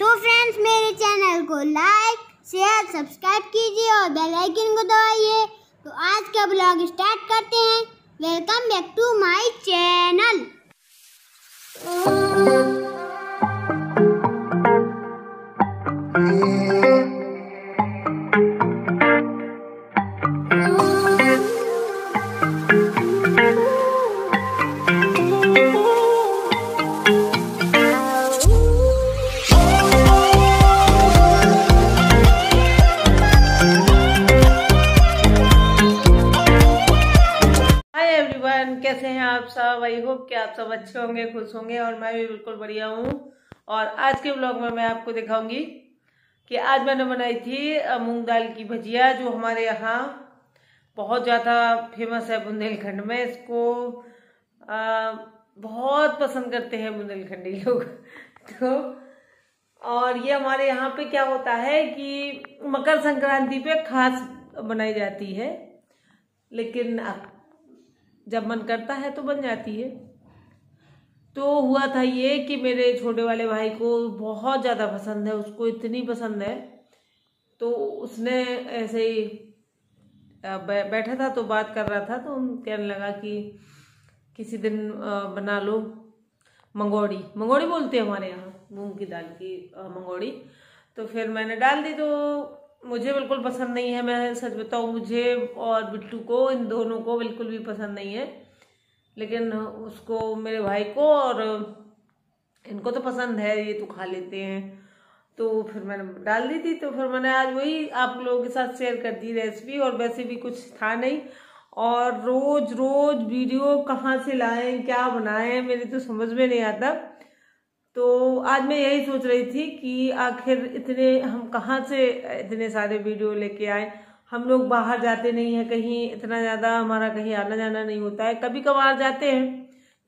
तो फ्रेंड्स मेरे चैनल को लाइक शेयर सब्सक्राइब कीजिए और बेल आइकन को दबाइए तो आज का ब्लॉग स्टार्ट करते हैं welcome back to my channel अच्छे होंगे खुश होंगे और मैं भी बिल्कुल बढ़िया हूँ और आज के ब्लॉग में मैं आपको दिखाऊंगी कि आज मैंने बनाई थी मूंग दाल की भजिया जो हमारे यहाँ बहुत ज़्यादा फेमस है बुंदेलखंड में इसको आ, बहुत पसंद करते हैं बुंदेलखंडी लोग तो और ये हमारे यहाँ पे क्या होता है कि मकर संक्रांति पे खास बनाई जाती है लेकिन जब मन करता है तो बन जाती है तो हुआ था ये कि मेरे छोटे वाले भाई को बहुत ज़्यादा पसंद है उसको इतनी पसंद है तो उसने ऐसे ही बैठा था तो बात कर रहा था तो कहने लगा कि किसी दिन बना लो मंगोड़ी मंगोड़ी बोलते हैं हमारे यहाँ मूंग की दाल की मंगोड़ी तो फिर मैंने डाल दी तो मुझे बिल्कुल पसंद नहीं है मैं सच बताऊँ मुझे और बिट्टू को इन दोनों को बिल्कुल भी पसंद नहीं है लेकिन उसको मेरे भाई को और इनको तो पसंद है ये तो खा लेते हैं तो फिर मैंने डाल दी थी तो फिर मैंने आज वही आप लोगों के साथ शेयर कर दी रेसिपी और वैसे भी कुछ था नहीं और रोज रोज वीडियो कहाँ से लाएं क्या बनाएं मेरी तो समझ में नहीं आता तो आज मैं यही सोच रही थी कि आखिर इतने हम कहाँ से इतने सारे वीडियो लेके आए हम लोग बाहर जाते नहीं हैं कहीं इतना ज़्यादा हमारा कहीं आना जाना नहीं होता है कभी कभार जाते हैं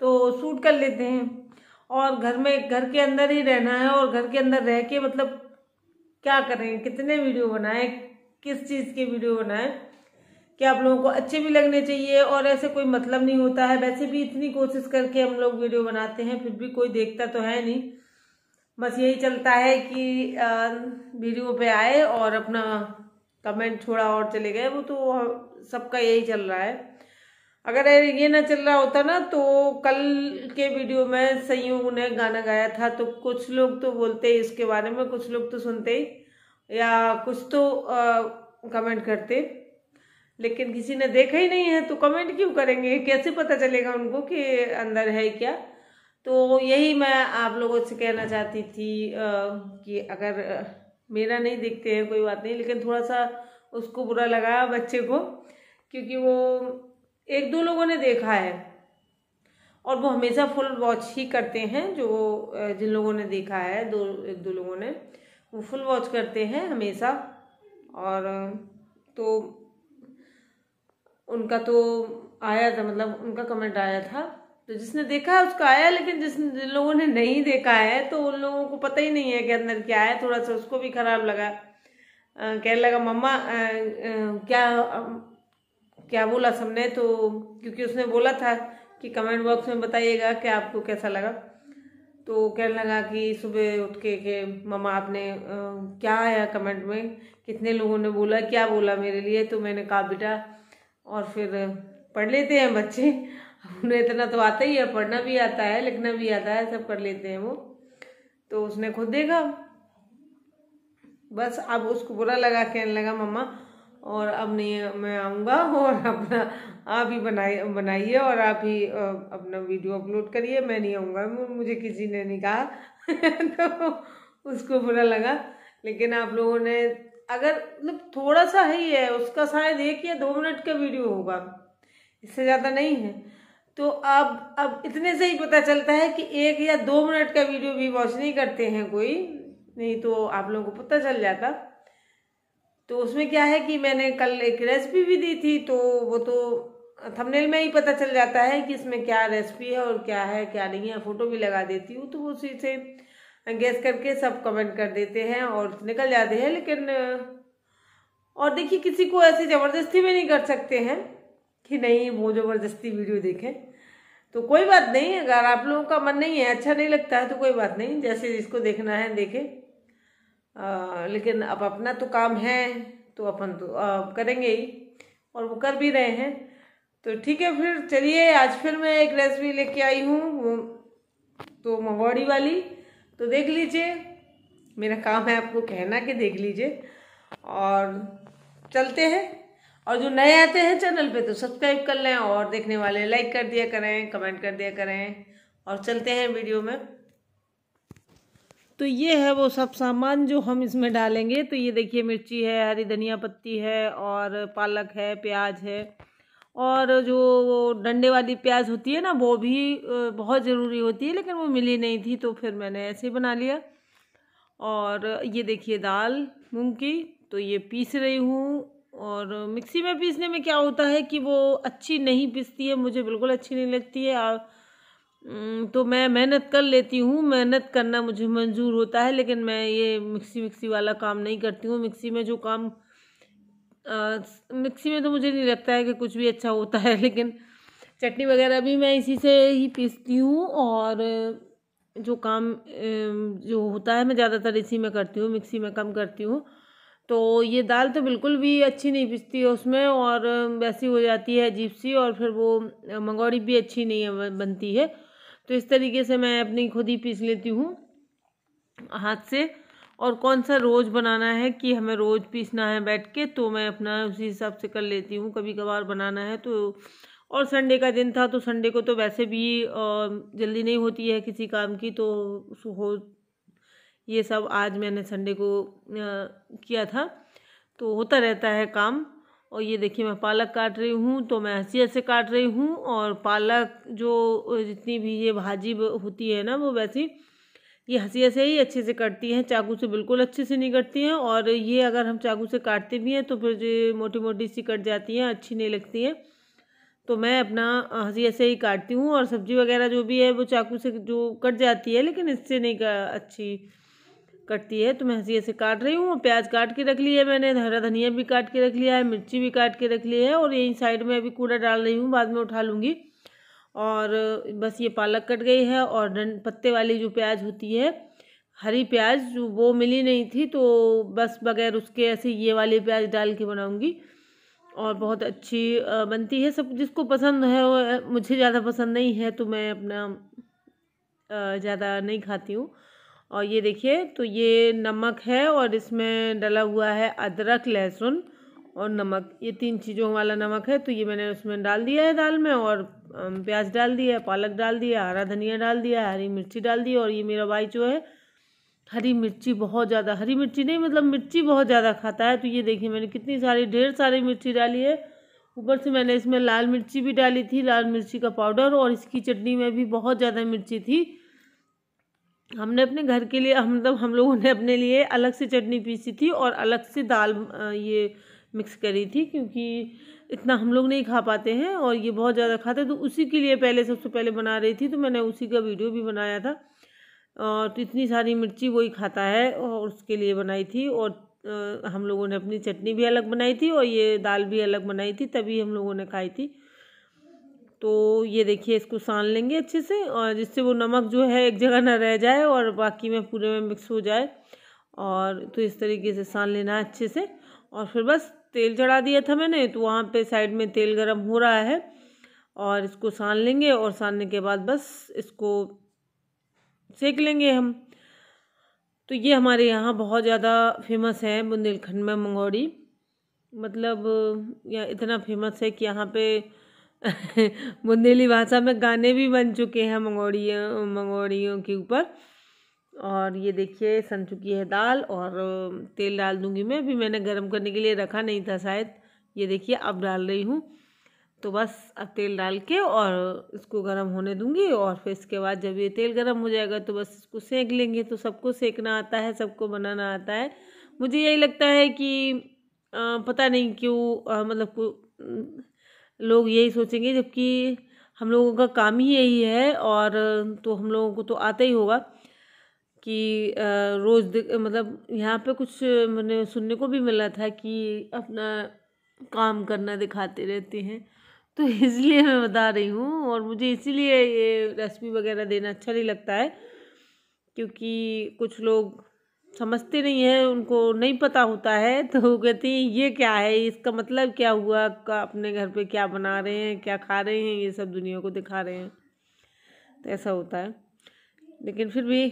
तो सूट कर लेते हैं और घर में घर के अंदर ही रहना है और घर के अंदर रह के मतलब क्या करें कितने वीडियो बनाएं किस चीज़ के वीडियो बनाएं कि आप लोगों को अच्छे भी लगने चाहिए और ऐसे कोई मतलब नहीं होता है वैसे भी इतनी कोशिश करके हम लोग वीडियो बनाते हैं फिर भी कोई देखता तो है नहीं बस यही चलता है कि वीडियो पे आए और अपना कमेंट थोड़ा और चले गए वो तो सबका यही चल रहा है अगर ये ना चल रहा होता ना तो कल के वीडियो में संयोग ने गाना गाया था तो कुछ लोग तो बोलते ही इसके बारे में कुछ लोग तो सुनते ही या कुछ तो आ, कमेंट करते लेकिन किसी ने देखा ही नहीं है तो कमेंट क्यों करेंगे कैसे पता चलेगा उनको कि अंदर है क्या तो यही मैं आप लोगों से कहना चाहती थी कि अगर मेरा नहीं देखते हैं कोई बात नहीं लेकिन थोड़ा सा उसको बुरा लगा बच्चे को क्योंकि वो एक दो लोगों ने देखा है और वो हमेशा फुल वॉच ही करते हैं जो जिन लोगों ने देखा है दो एक दो लोगों ने वो फुल वॉच करते हैं हमेशा और तो उनका तो आया था मतलब उनका कमेंट आया था तो जिसने देखा है उसको आया लेकिन जिस जिन लोगों ने नहीं देखा है तो उन लोगों को पता ही नहीं है कि अंदर क्या है थोड़ा सा उसको भी खराब लगा कहने लगा मम्मा क्या आ, क्या बोला सबने तो क्योंकि उसने बोला था कि कमेंट बॉक्स में बताइएगा कि आपको कैसा लगा तो कहने लगा कि सुबह उठ के के मम्मा आपने आ, क्या आया कमेंट में कितने लोगों ने बोला क्या बोला मेरे लिए तो मैंने कहा बेटा और फिर पढ़ लेते हैं बच्चे उन्हें इतना तो आता ही है पढ़ना भी आता है लिखना भी आता है सब कर लेते हैं वो तो उसने खुद देखा बस अब उसको बुरा लगा कहने लगा मम्मा और अब नहीं मैं आऊँगा और अपना आप ही बनाइए बनाइए और आप ही अपना वीडियो अपलोड करिए मैं नहीं आऊँगा मुझे किसी ने नहीं कहा तो उसको बुरा लगा लेकिन आप लोगों ने अगर मतलब थोड़ा सा ही है उसका शायद एक या दो मिनट का वीडियो होगा इससे ज़्यादा नहीं है तो अब अब इतने से ही पता चलता है कि एक या दो मिनट का वीडियो भी वॉच नहीं करते हैं कोई नहीं तो आप लोगों को पता चल जाता तो उसमें क्या है कि मैंने कल एक रेसिपी भी दी थी तो वो तो थंबनेल में ही पता चल जाता है कि इसमें क्या रेसिपी है और क्या है क्या नहीं है फ़ोटो भी लगा देती हूँ तो उसी से गैस करके सब कमेंट कर देते हैं और निकल जाते हैं लेकिन और देखिए किसी को ऐसे ज़बरदस्ती भी नहीं कर सकते हैं कि नहीं वो ज़बरदस्ती वीडियो देखें तो कोई बात नहीं अगर आप लोगों का मन नहीं है अच्छा नहीं लगता है तो कोई बात नहीं जैसे जिसको देखना है देखे आ, लेकिन अब अपना तो काम है तो अपन तो आ, करेंगे ही और वो कर भी रहे हैं तो ठीक है फिर चलिए आज फिर मैं एक रेसिपी लेके आई हूँ तो मंगवाड़ी वाली तो देख लीजिए मेरा काम है आपको कहना कि देख लीजिए और चलते हैं और जो नए आते हैं चैनल पे तो सब्सक्राइब कर लें और देखने वाले लाइक कर दिया करें कमेंट कर दिया करें और चलते हैं वीडियो में तो ये है वो सब सामान जो हम इसमें डालेंगे तो ये देखिए मिर्ची है हरी धनिया पत्ती है और पालक है प्याज है और जो वो डंडे वाली प्याज होती है ना वो भी बहुत ज़रूरी होती है लेकिन वो मिली नहीं थी तो फिर मैंने ऐसे ही बना लिया और ये देखिए दाल मूंग की तो ये पीस रही हूँ और मिक्सी में पीसने में क्या होता है कि वो अच्छी नहीं पीसती है मुझे बिल्कुल अच्छी नहीं लगती है तो मैं मेहनत कर लेती हूँ मेहनत करना मुझे मंजूर होता है लेकिन मैं ये मिक्सी मिक्सी वाला काम नहीं करती हूँ मिक्सी में जो काम आ, मिक्सी में तो मुझे नहीं लगता है कि कुछ भी अच्छा होता है लेकिन चटनी वगैरह भी मैं इसी से ही पीसती हूँ और जो काम जो होता है मैं ज़्यादातर इसी में करती हूँ मिक्सी में कम करती हूँ तो ये दाल तो बिल्कुल भी अच्छी नहीं पिसती है उसमें और वैसी हो जाती है अजीब सी और फिर वो मंगौड़ी भी अच्छी नहीं बनती है तो इस तरीके से मैं अपनी खुद ही पीस लेती हूँ हाथ से और कौन सा रोज़ बनाना है कि हमें रोज़ पीसना है बैठ के तो मैं अपना उसी हिसाब से कर लेती हूँ कभी कभार बनाना है तो और संडे का दिन था तो संडे को तो वैसे भी जल्दी नहीं होती है किसी काम की तो हो ये सब आज मैंने संडे को किया था तो होता रहता है काम और ये देखिए मैं पालक काट रही हूँ तो मैं हसीियत से काट रही हूँ और पालक जो जितनी भी ये भाजी होती है ना वो वैसी ये हसीियत से ही अच्छे से कटती हैं चाकू से बिल्कुल अच्छे से नहीं कटती हैं और ये अगर हम चाकू से काटते भी हैं तो फिर जो मोटी मोटी सी कट जाती हैं अच्छी नहीं लगती हैं तो मैं अपना हंसी से ही काटती हूँ और सब्ज़ी वगैरह जो भी है वो चाकू से जो कट जाती है लेकिन इससे नहीं अच्छी कटती है तो मैं हंसी ऐसे काट रही हूँ प्याज काट के रख लिया है मैंने हरा धनिया भी काट के रख लिया है मिर्ची भी काट के रख ली है और यहीं साइड में अभी कूड़ा डाल रही हूँ बाद में उठा लूँगी और बस ये पालक कट गई है और पत्ते वाली जो प्याज होती है हरी प्याज जो वो मिली नहीं थी तो बस बगैर उसके ऐसे ये वाली प्याज डाल के बनाऊँगी और बहुत अच्छी बनती है सब जिसको पसंद है मुझे ज़्यादा पसंद नहीं है तो मैं अपना ज़्यादा नहीं खाती हूँ और ये देखिए तो ये नमक है और इसमें डला हुआ है अदरक लहसुन और नमक ये तीन चीज़ों वाला नमक है तो ये मैंने उसमें डाल दिया है दाल में और प्याज डाल दिया पालक डाल दिया हरा धनिया डाल दिया हरी मिर्ची डाल दी और ये मेरा भाई जो है हरी मिर्ची बहुत ज़्यादा हरी मिर्ची नहीं मतलब मिर्ची बहुत ज़्यादा खाता है तो ये देखिए मैंने कितनी सारी ढेर सारी मिर्ची डाली है ऊपर से मैंने इसमें लाल मिर्ची भी डाली थी लाल मिर्ची का पाउडर और इसकी चटनी में भी बहुत ज़्यादा मिर्ची थी हमने अपने घर के लिए हम मतलब हम लोगों ने अपने लिए अलग से चटनी पीसी थी और अलग से दाल ये मिक्स करी थी क्योंकि इतना हम लोग नहीं खा पाते हैं और ये बहुत ज़्यादा खाते तो उसी के लिए पहले सबसे पहले बना रही थी तो मैंने उसी का वीडियो भी बनाया था और तो इतनी सारी मिर्ची वही खाता है और उसके लिए बनाई थी और हम लोगों ने अपनी चटनी भी अलग बनाई थी और ये दाल भी अलग बनाई थी तभी हम लोगों ने खाई थी तो ये देखिए इसको सान लेंगे अच्छे से और जिससे वो नमक जो है एक जगह ना रह जाए और बाकी में पूरे में मिक्स हो जाए और तो इस तरीके से सान लेना है अच्छे से और फिर बस तेल चढ़ा दिया था मैंने तो वहाँ पे साइड में तेल गरम हो रहा है और इसको सान लेंगे और सानने के बाद बस इसको सेक लेंगे हम तो ये हमारे यहाँ बहुत ज़्यादा फेमस है बुंदेलखंड में मंगोड़ी मतलब या इतना फेमस है कि यहाँ पे बुंदेली भाषा में गाने भी बन चुके हैं मंगोड़ियों मंगोड़ियों के ऊपर और ये देखिए सन चुकी है दाल और तेल डाल दूंगी मैं भी मैंने गर्म करने के लिए रखा नहीं था शायद ये देखिए अब डाल रही हूँ तो बस अब तेल डाल के और इसको गर्म होने दूंगी और फिर इसके बाद जब ये तेल गर्म हो जाएगा तो बस इसको सेक लेंगे तो सबको सेकना आता है सबको बनाना आता है मुझे यही लगता है कि आ, पता नहीं क्यों मतलब लोग यही सोचेंगे जबकि हम लोगों का काम ही यही है और तो हम लोगों को तो आता ही होगा कि रोज़ मतलब यहाँ पे कुछ मैंने सुनने को भी मिला था कि अपना काम करना दिखाते रहते हैं तो इसलिए मैं बता रही हूँ और मुझे इसीलिए ये रेसिपी वगैरह देना अच्छा नहीं लगता है क्योंकि कुछ लोग समझते नहीं हैं उनको नहीं पता होता है तो वो कहती हैं ये क्या है इसका मतलब क्या हुआ अपने घर पे क्या बना रहे हैं क्या खा रहे हैं ये सब दुनिया को दिखा रहे हैं तो ऐसा होता है लेकिन फिर भी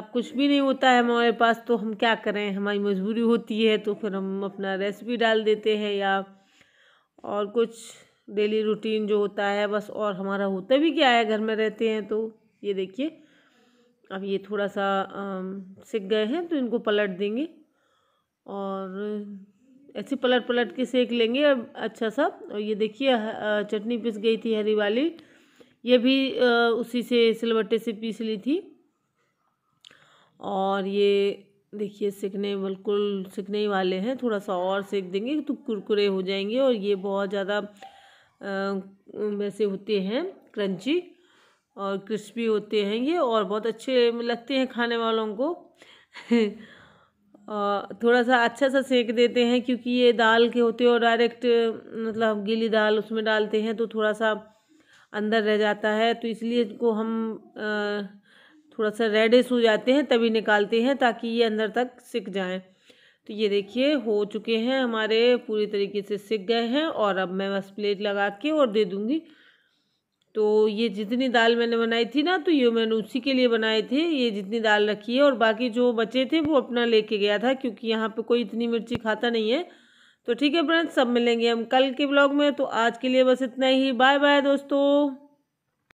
अब कुछ भी नहीं होता है हमारे पास तो हम क्या करें हमारी मजबूरी होती है तो फिर हम अपना रेसिपी डाल देते हैं या और कुछ डेली रूटीन जो होता है बस और हमारा होता भी क्या है घर में रहते हैं तो ये देखिए अब ये थोड़ा सा सिक गए हैं तो इनको पलट देंगे और ऐसे पलट पलट के सेक लेंगे अब अच्छा सा और ये देखिए चटनी पिस गई थी हरी वाली ये भी उसी से सिलबट्टे से पीस ली थी और ये देखिए सिकने बिल्कुल सिकने ही वाले हैं थोड़ा सा और सेक देंगे तो कुरकुरे हो जाएंगे और ये बहुत ज़्यादा वैसे होते हैं क्रंची और क्रिस्पी होते हैं ये और बहुत अच्छे लगते हैं खाने वालों को थोड़ा सा अच्छा सा सेक देते हैं क्योंकि ये दाल के होते हैं और डायरेक्ट मतलब गीली दाल उसमें डालते हैं तो थोड़ा सा अंदर रह जाता है तो इसलिए इनको हम थोड़ा सा रेडिस हो जाते हैं तभी निकालते हैं ताकि ये अंदर तक सिक जाएं तो ये देखिए हो चुके हैं हमारे पूरी तरीके से सिक गए हैं और अब मैं बस प्लेट लगा के और दे दूँगी तो ये जितनी दाल मैंने बनाई थी ना तो ये मैंने उसी के लिए बनाए थे ये जितनी दाल रखी है और बाकी जो बचे थे वो अपना लेके गया था क्योंकि यहाँ पे कोई इतनी मिर्ची खाता नहीं है तो ठीक है फ्रेंड्स सब मिलेंगे हम कल के ब्लॉग में तो आज के लिए बस इतना ही बाय बाय दोस्तों